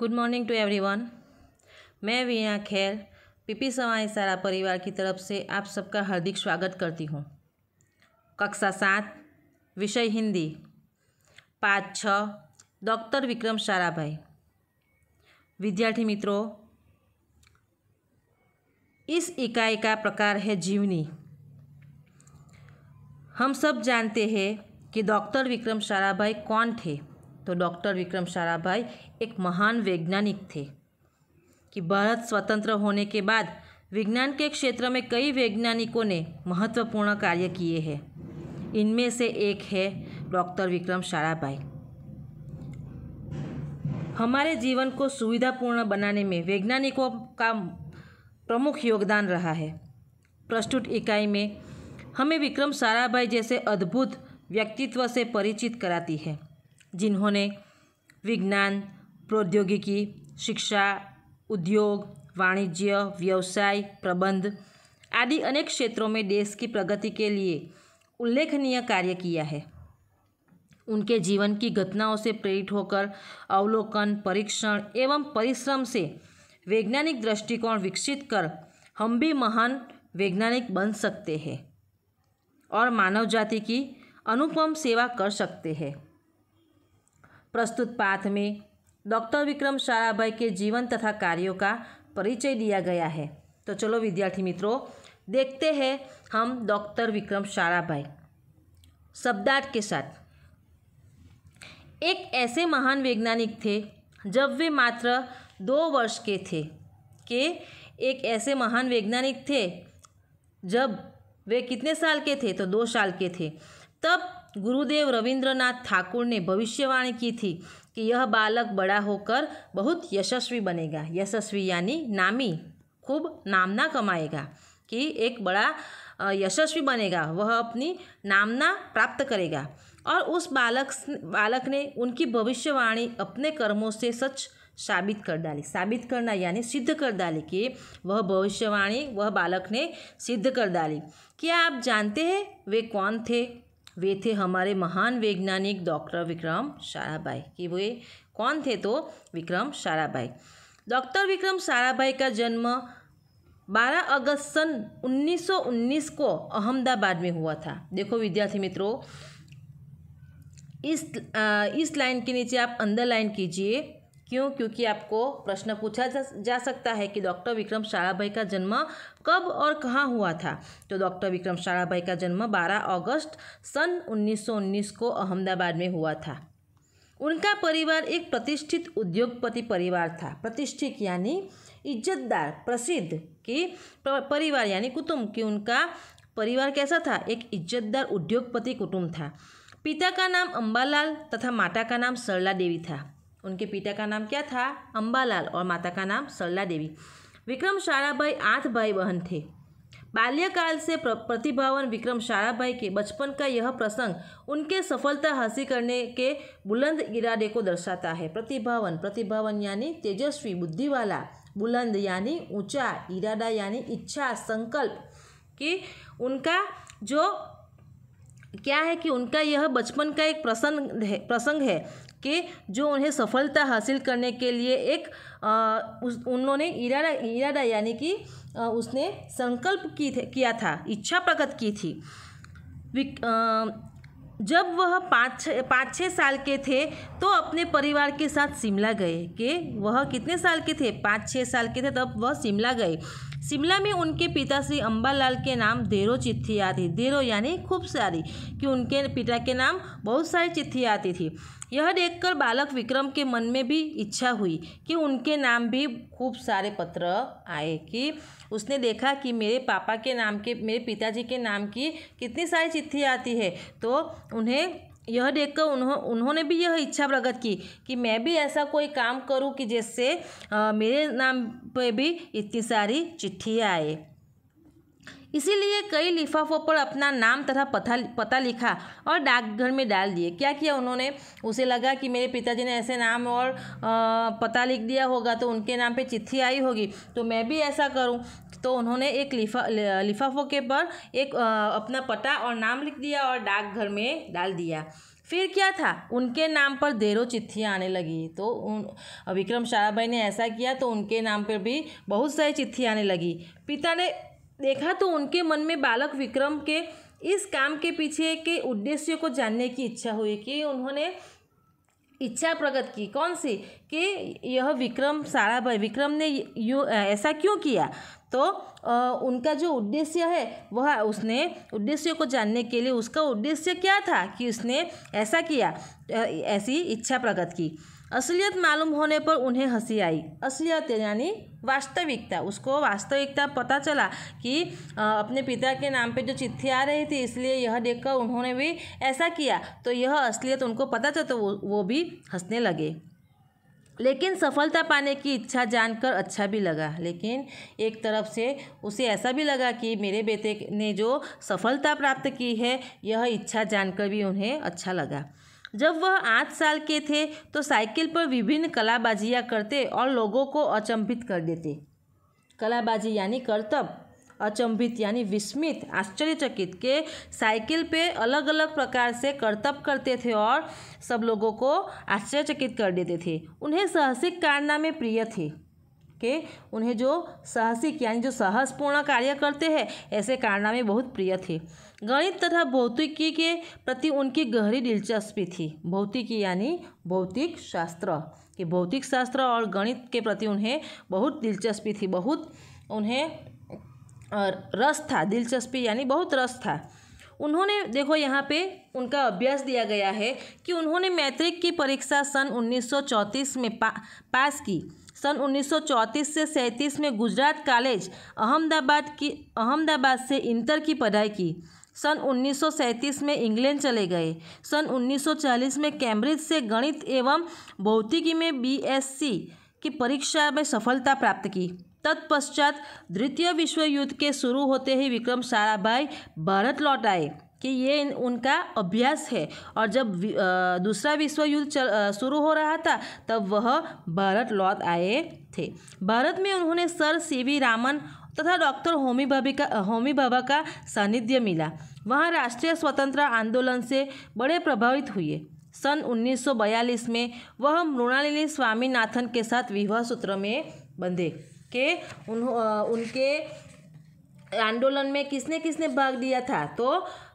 good morning to everyone मैं वीणा खैर PP Sawai सारा परिवार की तरफ से आप सबका हार्दिक स्वागत करती हूँ कक्षा सात विषय हिंदी पाँच छ विक्रम सारा भाई विद्यार्थी मित्रों इस इकाई का प्रकार है जीवनी हम सब जानते हैं कि डॉक्टर विक्रम साराभाई कौन थे तो डॉक्टर विक्रम साराभाई एक महान वैज्ञानिक थे कि भारत स्वतंत्र होने के बाद विज्ञान के क्षेत्र में कई वैज्ञानिकों ने महत्वपूर्ण कार्य किए हैं इनमें से एक है डॉक्टर विक्रम साराभाई हमारे जीवन को सुविधापूर्ण बनाने में वैज्ञानिकों का प्रमुख योगदान रहा है प्रस्तुत इकाई में हमें विक्रम साराभाई जैसे अद्भुत व्यक्तित्व से परिचित कराती है जिन्होंने विज्ञान प्रौद्योगिकी शिक्षा उद्योग वाणिज्य व्यवसाय प्रबंध आदि अनेक क्षेत्रों में देश की प्रगति के लिए उल्लेखनीय कार्य किया है उनके जीवन की घटनाओं से प्रेरित होकर अवलोकन परीक्षण एवं परिश्रम से वैज्ञानिक दृष्टिकोण विकसित कर हम भी महान वैज्ञानिक बन सकते हैं और मानव जाति की अनुपम सेवा कर सकते हैं प्रस्तुत पाठ में डॉक्टर विक्रम साराभाई के जीवन तथा कार्यों का परिचय दिया गया है तो चलो विद्यार्थी मित्रों देखते हैं हम डॉक्टर विक्रम साराभाई शब्दार्थ के साथ एक ऐसे महान वैज्ञानिक थे जब वे मात्र दो वर्ष के थे के एक ऐसे महान वैज्ञानिक थे जब वे कितने साल के थे तो दो साल के थे तब गुरुदेव रविंद्रनाथ ठाकुर ने भविष्यवाणी की थी कि यह बालक बड़ा होकर बहुत यशस्वी बनेगा यशस्वी यानी नामी खूब नामना कमाएगा कि एक बड़ा यशस्वी बनेगा वह अपनी नामना प्राप्त करेगा और उस बालक बालक ने उनकी भविष्यवाणी अपने कर्मों से सच साबित कर डाली साबित करना यानी सिद्ध कर डाली कि वह भविष्यवाणी वह बालक ने सिद्ध कर डाली क्या आप जानते हैं वे कौन थे वे थे हमारे महान वैज्ञानिक डॉक्टर विक्रम साराभाई कि वे कौन थे तो विक्रम साराभाई डॉक्टर विक्रम साराभाई का जन्म 12 अगस्त सन 1919 को अहमदाबाद में हुआ था देखो विद्यार्थी मित्रों इस आ, इस लाइन के नीचे आप अंदर लाइन कीजिए क्यों क्योंकि आपको प्रश्न पूछा जा, जा सकता है कि डॉक्टर विक्रम साराभाई का जन्म कब और कहाँ हुआ था तो डॉक्टर विक्रम साराभाई का जन्म 12 अगस्त सन 1919 को अहमदाबाद में हुआ था उनका परिवार एक प्रतिष्ठित उद्योगपति परिवार था प्रतिष्ठित यानी इज्जतदार प्रसिद्ध कि परिवार यानी कुटुम्ब कि उनका परिवार कैसा था एक इज्जतदार उद्योगपति कुटुम्ब था पिता का नाम अम्बालाल तथा माता का नाम सरला देवी था उनके पिता का नाम क्या था अम्बालाल और माता का नाम सरला देवी विक्रम साराभाई आठ भाई बहन थे बाल्यकाल से प्रतिभावन विक्रम साराभाई के बचपन का यह प्रसंग उनके सफलता हासिल करने के बुलंद इरादे को दर्शाता है प्रतिभावन प्रतिभावन यानी तेजस्वी बुद्धि वाला बुलंद यानी ऊंचा इरादा यानी इच्छा संकल्प कि उनका जो क्या है कि उनका यह बचपन का एक प्रसंग है प्रसंग है कि जो उन्हें सफलता हासिल करने के लिए एक आ, उस उन्होंने इरादा इरादा यानी कि आ, उसने संकल्प की थे, किया था इच्छा प्रकट की थी आ, जब वह पाँच पाँच छः साल के थे तो अपने परिवार के साथ शिमला गए कि वह कितने साल के थे पाँच छः साल के थे तब वह शिमला गए शिमला में उनके पिता श्री अम्बालाल के नाम देरो चिट्ठी आती देरो यानी खूब सारी कि उनके पिता के नाम बहुत सारी चिट्ठी आती थी यह देखकर बालक विक्रम के मन में भी इच्छा हुई कि उनके नाम भी खूब सारे पत्र आए कि उसने देखा कि मेरे पापा के नाम के मेरे पिताजी के नाम की कितनी सारी चिट्ठी आती है तो उन्हें यह देखकर उन्हों उन्होंने भी यह इच्छा प्रकट की कि मैं भी ऐसा कोई काम करूं कि जिससे मेरे नाम पे भी इतनी सारी चिट्ठी आए इसीलिए कई लिफाफों पर अपना नाम तथा पता पता लिखा और डाकघर में डाल दिए क्या किया उन्होंने उसे लगा कि मेरे पिताजी ने ऐसे नाम और आ, पता लिख दिया होगा तो उनके नाम पे चिट्ठी आई होगी तो मैं भी ऐसा करूं तो उन्होंने एक लिफा लिफाफों के पर एक अपना पता और नाम लिख दिया और डाकघर में डाल दिया फिर क्या था उनके नाम पर देरों चिट्ठियाँ आने लगी तो उन विक्रम साराभाई ने ऐसा किया तो उनके नाम पर भी बहुत सारी चिट्ठियाँ आने लगी पिता ने देखा तो उनके मन में बालक विक्रम के इस काम के पीछे के उद्देश्य को जानने की इच्छा हुई कि उन्होंने इच्छा प्रकट की कौन सी कि यह विक्रम साराभाई विक्रम ने यू ऐसा क्यों किया तो आ, उनका जो उद्देश्य है वह उसने उद्देश्य को जानने के लिए उसका उद्देश्य क्या था कि उसने ऐसा किया ऐसी इच्छा प्रकट की असलियत मालूम होने पर उन्हें हंसी आई असलियत यानी वास्तविकता उसको वास्तविकता पता चला कि अपने पिता के नाम पे जो चिट्ठी आ रही थी इसलिए यह देखकर उन्होंने भी ऐसा किया तो यह असलियत उनको पता चला तो वो, वो भी हंसने लगे लेकिन सफलता पाने की इच्छा जानकर अच्छा भी लगा लेकिन एक तरफ से उसे ऐसा भी लगा कि मेरे बेटे ने जो सफलता प्राप्त की है यह इच्छा जानकर भी उन्हें अच्छा लगा जब वह आठ साल के थे तो साइकिल पर विभिन्न कलाबाजियाँ करते और लोगों को अचंभित कर देते कलाबाजी यानी करतब अचंभित यानी विस्मित आश्चर्यचकित के साइकिल पे अलग अलग प्रकार से करतब करते थे और सब लोगों को आश्चर्यचकित कर देते थे उन्हें साहसिक कारनामे प्रिय थे के उन्हें जो साहसिक यानी जो साहसपूर्ण कार्य करते हैं ऐसे कारनामे बहुत प्रिय थे गणित तथा भौतिकी के प्रति उनकी गहरी दिलचस्पी थी भौतिकी यानी भौतिक शास्त्र कि भौतिक शास्त्र और गणित के प्रति उन्हें बहुत दिलचस्पी थी बहुत उन्हें रस था दिलचस्पी यानी बहुत रस था उन्होंने देखो यहाँ पे उनका अभ्यास दिया गया है कि उन्होंने मैट्रिक की परीक्षा सन 1934 में पा, पास की सन 1934 से सैंतीस में गुजरात कॉलेज अहमदाबाद की अहमदाबाद से इंटर की पढ़ाई की सन 1937 में इंग्लैंड चले गए सन 1940 में कैम्ब्रिज से गणित एवं भौतिकी में बीएससी की परीक्षा में सफलता प्राप्त की तत्पश्चात द्वितीय विश्व युद्ध के शुरू होते ही विक्रम साराभाई भारत लौट आए कि ये उनका अभ्यास है और जब दूसरा विश्व युद्ध शुरू हो रहा था तब वह भारत लौट आए थे भारत में उन्होंने सर सी वी रामन तथा डॉक्टर होमी बाबी का होमी बाबा का सानिध्य मिला वहाँ राष्ट्रीय स्वतंत्र आंदोलन से बड़े प्रभावित हुए सन 1942 में वह मृणालिनी स्वामीनाथन के साथ विवाह सूत्र में बंधे के उन, उनके आंदोलन में किसने किसने भाग लिया था तो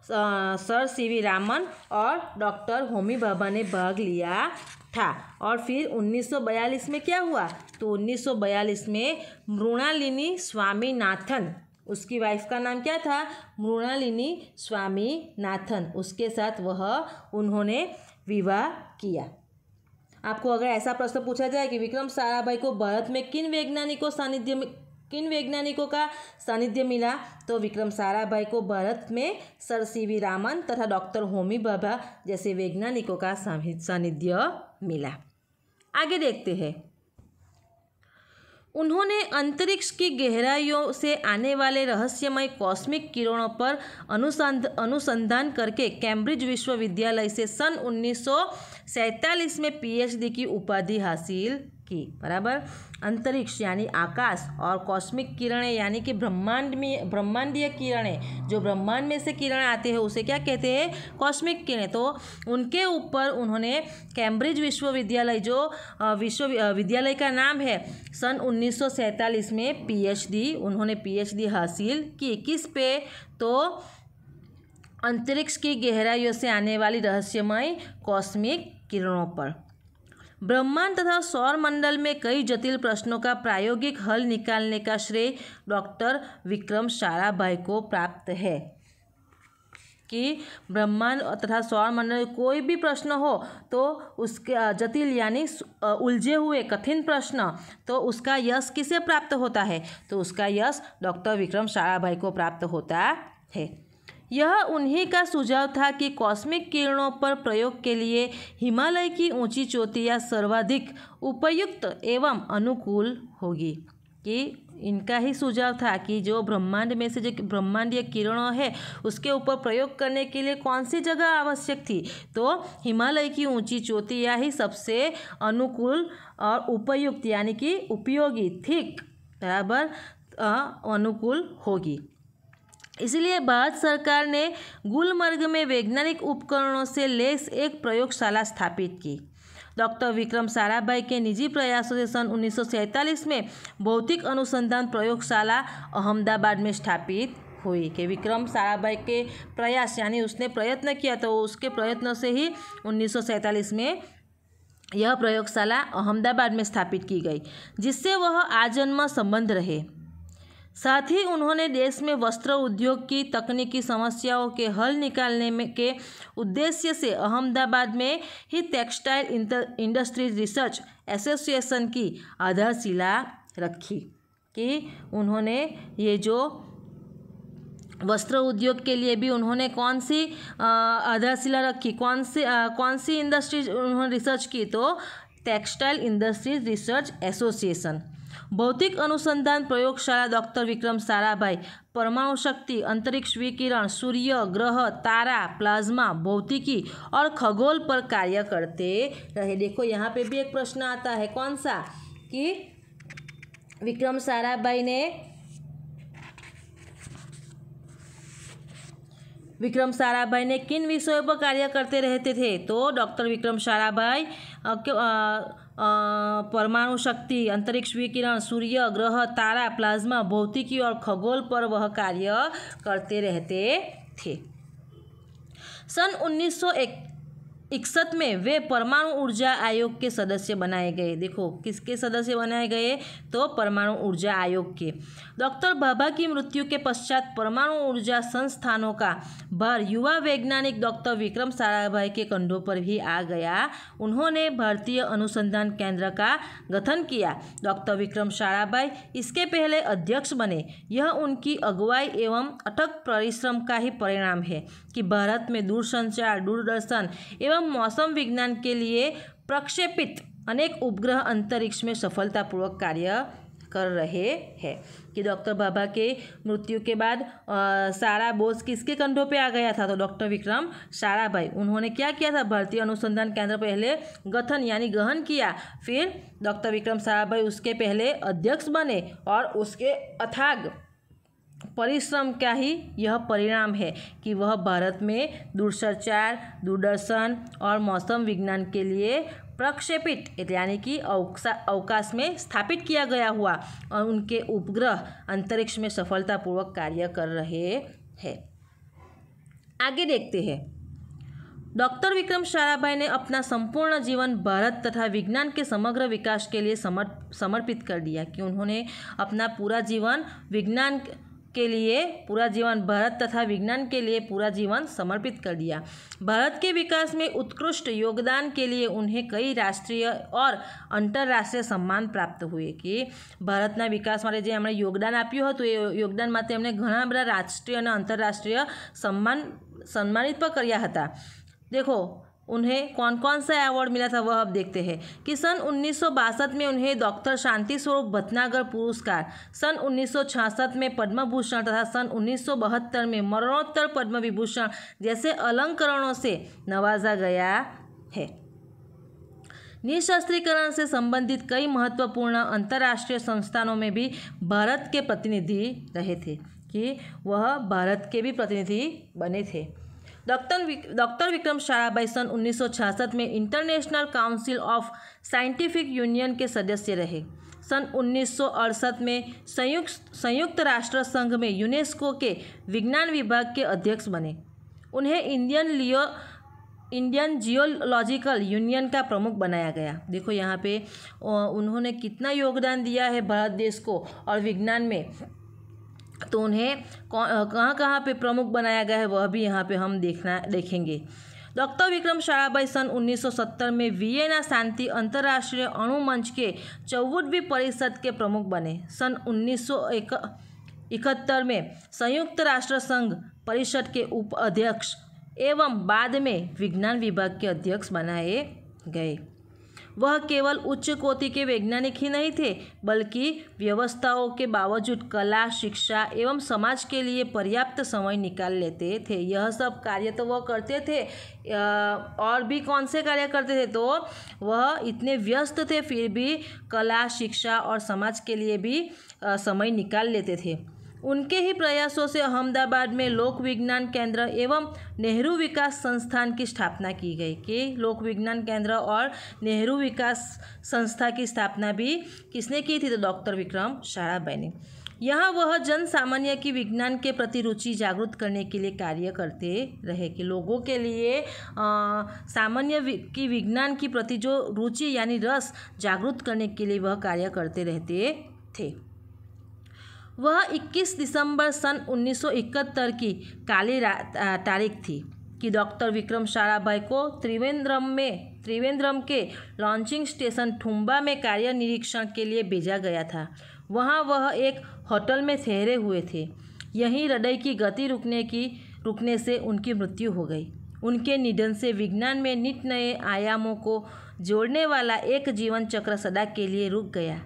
सर सी वी रामन और डॉक्टर होमी भाभा ने भाग लिया था और फिर 1942 में क्या हुआ तो 1942 में मृणालिनी स्वामीनाथन उसकी वाइफ का नाम क्या था मृणालिनी स्वामीनाथन उसके साथ वह उन्होंने विवाह किया आपको अगर ऐसा प्रश्न पूछा जाए कि विक्रम साराभाई को भारत में किन वैज्ञानिकों सानिध्य में किन वैज्ञानिकों का सानिध्य मिला तो विक्रम साराभाई को भारत में सर सी वी रामन तथा डॉक्टर होमी भाभा जैसे वैज्ञानिकों का सानिध्य मिला आगे देखते हैं उन्होंने अंतरिक्ष की गहराइयों से आने वाले रहस्यमय कॉस्मिक किरणों पर अनुसंध अनुसंधान करके कैम्ब्रिज विश्वविद्यालय से सन उन्नीस में पीएचडी की उपाधि हासिल की बराबर अंतरिक्ष यानी आकाश और कॉस्मिक किरणें यानी कि ब्रह्मांड में ब्रह्मांडीय किरणें जो ब्रह्मांड में से किरणें आते हैं उसे क्या कहते हैं कॉस्मिक किरणें तो उनके ऊपर उन्होंने कैम्ब्रिज विश्वविद्यालय जो विश्व विद्यालय का नाम है सन उन्नीस में पीएचडी उन्होंने पीएचडी हासिल की किस पे तो अंतरिक्ष की गहराइयों से आने वाली रहस्यमय कॉस्मिक किरणों पर ब्रह्मांड तथा सौर मंडल में कई जटिल प्रश्नों का प्रायोगिक हल निकालने का श्रेय डॉक्टर विक्रम साराभाई को प्राप्त है कि ब्रह्मांड तथा सौर मंडल कोई भी प्रश्न हो तो उसके जटिल यानी उलझे हुए कठिन प्रश्न तो उसका यश किसे प्राप्त होता है तो उसका यश डॉक्टर विक्रम साराभाई को प्राप्त होता है यह उन्हीं का सुझाव था कि कॉस्मिक किरणों पर प्रयोग के लिए हिमालय की ऊंची चोटियां सर्वाधिक उपयुक्त एवं अनुकूल होगी कि इनका ही सुझाव था कि जो ब्रह्मांड में से जो ब्रह्मांडीय किरणों है उसके ऊपर प्रयोग करने के लिए कौन सी जगह आवश्यक थी तो हिमालय की ऊंची चोटियाँ ही सबसे अनुकूल और उपयुक्त यानी कि उपयोगी ठीक बराबर अनुकूल होगी इसलिए भारत सरकार ने गुलमर्ग में वैज्ञानिक उपकरणों से लेस एक प्रयोगशाला स्थापित की डॉक्टर विक्रम साराभाई के निजी प्रयासों से सन उन्नीस में भौतिक अनुसंधान प्रयोगशाला अहमदाबाद में स्थापित हुई के विक्रम साराभाई के प्रयास यानी उसने प्रयत्न किया तो उसके प्रयत्नों से ही उन्नीस में यह प्रयोगशाला अहमदाबाद में स्थापित की गई जिससे वह आजन्म संबंध रहे साथ ही उन्होंने देश में वस्त्र उद्योग की तकनीकी समस्याओं के हल निकालने में के उद्देश्य से अहमदाबाद में ही टेक्सटाइल इंडस्ट्रीज रिसर्च एसोसिएशन की आधारशिला रखी कि उन्होंने ये जो वस्त्र उद्योग के लिए भी उन्होंने कौन सी आधारशिला रखी कौन सी आ, कौन सी इंडस्ट्रीज उन्होंने रिसर्च की तो टेक्सटाइल इंडस्ट्रीज रिसर्च एसोसिएशन ભૌતિક અનુસંધાન પ્રયોગશાળા ડૉક્ટર વિક્રમ સારાભાઈ परमाणु शक्ति अंतरिक्ष विकिरण सूर्य ग्रह तारा प्लाज्मा भौतिकी और खगोल पर कार्य करते रहे देखो यहाँ पे भी एक प्रश्न आता है कौन सा कि विक्रम साराभाई ने विक्रम साराभाई ने किन विषयों पर कार्य करते रहते थे तो डॉक्टर विक्रम साराभाई परमाणु शक्ति अंतरिक्ष विकिरण सूर्य ग्रह तारा प्लाज्मा भौतिकी और खगोल पर वह कार्य करते रहते थे सन उन्नीस इकसठ में वे परमाणु ऊर्जा आयोग के सदस्य बनाए गए देखो किसके सदस्य बनाए गए तो परमाणु ऊर्जा आयोग के डॉक्टर भाभा की मृत्यु के पश्चात परमाणु ऊर्जा संस्थानों का भार युवा वैज्ञानिक डॉक्टर विक्रम साराभाई के कंधों पर भी आ गया उन्होंने भारतीय अनुसंधान केंद्र का गठन किया डॉक्टर विक्रम साराभाई इसके पहले अध्यक्ष बने यह उनकी अगुवाई एवं अटक परिश्रम का ही परिणाम है कि भारत में दूरसंचार दूरदर्शन एवं मौसम विज्ञान के लिए प्रक्षेपित अनेक उपग्रह अंतरिक्ष में सफलतापूर्वक कार्य कर रहे हैं कि डॉक्टर बाबा के मृत्यु के बाद आ, सारा बोझ किसके कंधों पे आ गया था तो डॉक्टर विक्रम सारा भाई उन्होंने क्या किया था भारतीय अनुसंधान केंद्र पहले गठन यानी गहन किया फिर डॉक्टर विक्रम सारा भाई उसके पहले अध्यक्ष बने और उसके अथाग परिश्रम का ही यह परिणाम है कि वह भारत में दूरसंचार दूरदर्शन और मौसम विज्ञान के लिए प्रक्षेपित यानी कि अवकाश में स्थापित किया गया हुआ और उनके उपग्रह अंतरिक्ष में सफलतापूर्वक कार्य कर रहे हैं आगे देखते हैं डॉक्टर विक्रम साराभाई ने अपना संपूर्ण जीवन भारत तथा विज्ञान के समग्र विकास के लिए समर्पित कर दिया कि उन्होंने अपना पूरा जीवन विज्ञान के लिए पूरा जीवन भारत तथा विज्ञान के लिए पूरा जीवन समर्पित कर दिया भारत के विकास में उत्कृष्ट योगदान के लिए उन्हें कई राष्ट्रीय और अंतरराष्ट्रीय सम्मान प्राप्त हुए कि भारतना विकास में जो हमने योगदान आप योगदान में हमने घना बड़ा राष्ट्रीय और अंतरराष्ट्रीय सम्मान सम्मानित कर देखो उन्हें कौन कौन सा अवार्ड मिला था वह अब देखते हैं कि सन उन्नीस में उन्हें डॉक्टर शांति स्वरूप भटनागर पुरस्कार सन उन्नीस में पद्म भूषण तथा सन उन्नीस में मरणोत्तर पद्म विभूषण जैसे अलंकरणों से नवाजा गया है निशस्त्रीकरण से संबंधित कई महत्वपूर्ण अंतर्राष्ट्रीय संस्थानों में भी भारत के प्रतिनिधि रहे थे कि वह भारत के भी प्रतिनिधि बने थे डॉक्टर डॉक्टर विक्रम साराभाई सन 1966 में international council of scientific union के सदस्य रहे सन उन्नीस में संयुक्त संयुक्त राष्ट्र संघ में यूनेस्को के विज्ञान विभाग के अध्यक्ष बने उन्हें इंडियन लियो इंडियन जियोलॉजिकल यूनियन का प्रमुख बनाया गया देखो यहाँ पे उन्होंने कितना योगदान दिया है भारत देश को और विज्ञान में तो उन्हें कहाँ कहाँ पे प्रमुख बनाया गया है वह भी यहाँ पे हम देखना देखेंगे डॉक्टर विक्रम साराभाई सन 1970 में वियना शांति अंतर्राष्ट्रीय अणु मंच के चौवनवीं परिषद के प्रमुख बने सन उन्नीस इकहत्तर में संयुक्त राष्ट्र संघ परिषद के उप अध्यक्ष एवं बाद में विज्ञान विभाग के अध्यक्ष बनाए गए वह केवल उच्च कोटि के वैज्ञानिक ही नहीं थे बल्कि व्यवस्थाओं के बावजूद कला शिक्षा एवं समाज के लिए पर्याप्त समय निकाल लेते थे यह सब कार्य तो वह करते थे और भी कौन से कार्य करते थे तो वह इतने व्यस्त थे फिर भी कला शिक्षा और समाज के लिए भी समय निकाल लेते थे उनके ही प्रयासों से अहमदाबाद में लोक विज्ञान केंद्र एवं नेहरू विकास संस्थान की स्थापना की गई कि लोक विज्ञान केंद्र और नेहरू विकास संस्था की स्थापना भी किसने की थी तो डॉक्टर विक्रम साराभाई ने यहाँ वह जन सामान्य की विज्ञान के प्रति रुचि जागृत करने के लिए कार्य करते रहे कि लोगों के लिए सामान्य की विज्ञान की प्रति जो रुचि यानी रस जागृत करने के लिए वह कार्य करते रहते थे वह 21 दिसंबर सन 1971 की काली तारीख थी कि डॉक्टर विक्रम साराभाई को त्रिवेंद्रम में त्रिवेंद्रम के लॉन्चिंग स्टेशन ठुम्बा में कार्य निरीक्षण के लिए भेजा गया था वहाँ वह एक होटल में ठहरे हुए थे यहीं हृदय की गति रुकने की रुकने से उनकी मृत्यु हो गई उनके निधन से विज्ञान में नित नए आयामों को जोड़ने वाला एक जीवन चक्र सदा के लिए रुक गया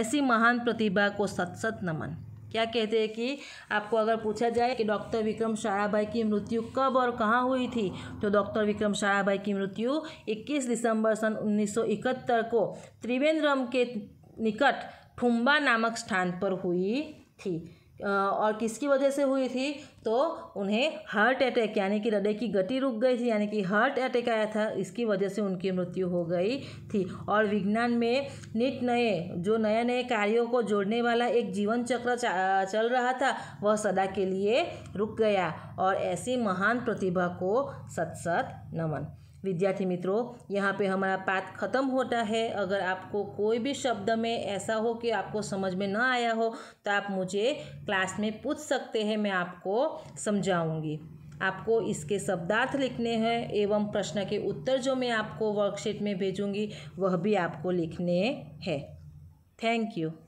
ऐसी महान प्रतिभा को सत सत नमन क्या कहते हैं कि आपको अगर पूछा जाए कि डॉक्टर विक्रम साराभाई की मृत्यु कब और कहाँ हुई थी तो डॉक्टर विक्रम साराभाई की मृत्यु 21 दिसंबर सन 1971 को त्रिवेंद्रम के निकट ठुम्बा नामक स्थान पर हुई थी और किसकी वजह से हुई थी तो उन्हें हार्ट अटैक यानी कि हृदय की गति रुक गई थी यानी कि हार्ट अटैक आया था इसकी वजह से उनकी मृत्यु हो गई थी और विज्ञान में नित नए जो नए नए कार्यों को जोड़ने वाला एक जीवन चक्र चल रहा था वह सदा के लिए रुक गया और ऐसी महान प्रतिभा को सत सत नमन विद्यार्थी मित्रों यहाँ पे हमारा पाठ ख़त्म होता है अगर आपको कोई भी शब्द में ऐसा हो कि आपको समझ में ना आया हो तो आप मुझे क्लास में पूछ सकते हैं मैं आपको समझाऊँगी आपको इसके शब्दार्थ लिखने हैं एवं प्रश्न के उत्तर जो मैं आपको वर्कशीट में भेजूँगी वह भी आपको लिखने हैं थैंक यू